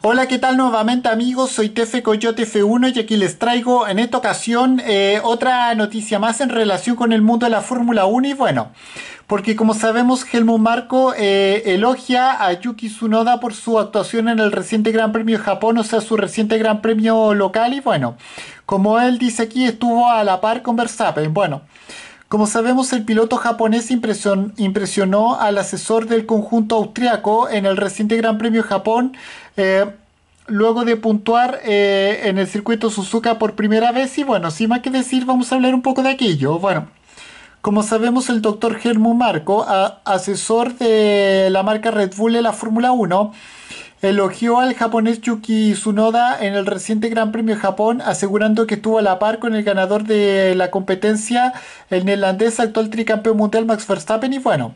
Hola, ¿qué tal nuevamente amigos? Soy Tefe Coyote F1 y aquí les traigo en esta ocasión eh, otra noticia más en relación con el mundo de la Fórmula 1 y bueno, porque como sabemos Helmut Marco eh, elogia a Yuki Tsunoda por su actuación en el reciente Gran Premio de Japón, o sea, su reciente Gran Premio local y bueno, como él dice aquí estuvo a la par con Verstappen. Bueno, como sabemos, el piloto japonés impresionó al asesor del conjunto austriaco en el reciente Gran Premio Japón. Eh, luego de puntuar eh, en el circuito Suzuka por primera vez. Y bueno, sin más que decir, vamos a hablar un poco de aquello. Bueno, como sabemos, el doctor Germán Marco, asesor de la marca Red Bull de la Fórmula 1, elogió al japonés Yuki Tsunoda en el reciente Gran Premio de Japón, asegurando que estuvo a la par con el ganador de la competencia, el neerlandés actual tricampeón mundial Max Verstappen. Y bueno,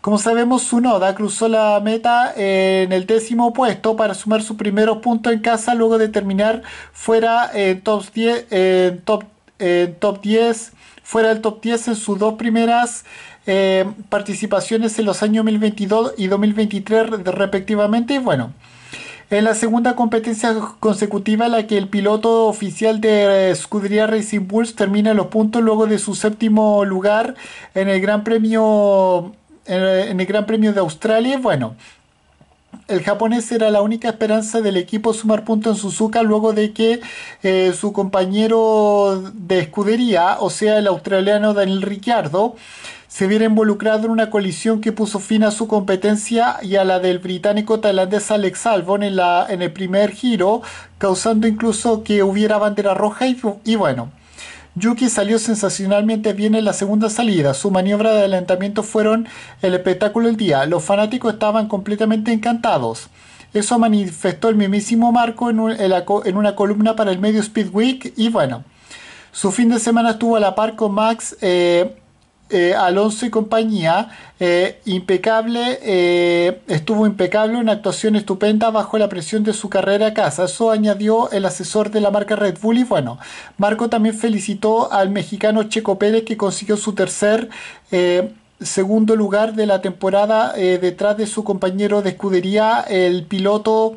como sabemos, Tsunoda cruzó la meta en el décimo puesto para sumar sus primeros puntos en casa luego de terminar fuera en eh, top 10, en eh, top eh, top 10, fuera del top 10 en sus dos primeras eh, participaciones en los años 2022 y 2023 respectivamente. Y bueno, en la segunda competencia consecutiva la que el piloto oficial de eh, Scuderia Racing Bulls termina los puntos luego de su séptimo lugar en el Gran Premio en el Gran Premio de Australia. Bueno, el japonés era la única esperanza del equipo sumar puntos en Suzuka luego de que eh, su compañero de escudería, o sea el australiano Daniel Ricciardo, se viera involucrado en una colisión que puso fin a su competencia y a la del británico tailandés Alex Albon en, la, en el primer giro, causando incluso que hubiera bandera roja y, y bueno. Yuki salió sensacionalmente bien en la segunda salida. Su maniobra de adelantamiento fueron el espectáculo del día. Los fanáticos estaban completamente encantados. Eso manifestó el mismísimo Marco en, una columna para el medio Speed Week. Y bueno, su fin de semana estuvo a la par con Max. Eh, eh, Alonso y compañía, eh, impecable, eh, estuvo impecable, una actuación estupenda bajo la presión de su carrera a casa. Eso añadió el asesor de la marca Red Bull. Y bueno, Marco también felicitó al mexicano Checo Pérez que consiguió su tercer segundo lugar de la temporada detrás de su compañero de escudería, el piloto.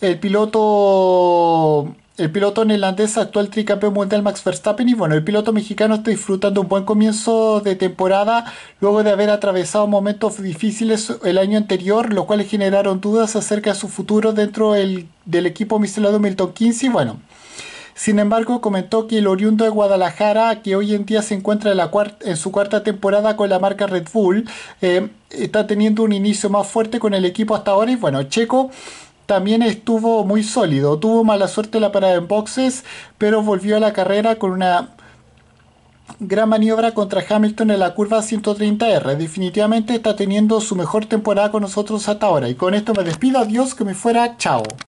El piloto el piloto neerlandés, actual tricampeón mundial Max Verstappen, y bueno, el piloto mexicano está disfrutando un buen comienzo de temporada luego de haber atravesado momentos difíciles el año anterior, lo cual generaron dudas acerca de su futuro dentro del, equipo miscelado Milton 15 y bueno. Sin embargo, comentó que el oriundo de Guadalajara, que hoy en día se encuentra en, su cuarta temporada con la marca Red Bull, eh, está teniendo un inicio más fuerte con el equipo hasta ahora. Y bueno, Checo también estuvo muy sólido. Tuvo mala suerte la parada en boxes, pero volvió a la carrera con una gran maniobra contra Hamilton en la curva 130R. Definitivamente está teniendo su mejor temporada con nosotros hasta ahora. Y con esto me despido. Adiós, que me fuera. Chao.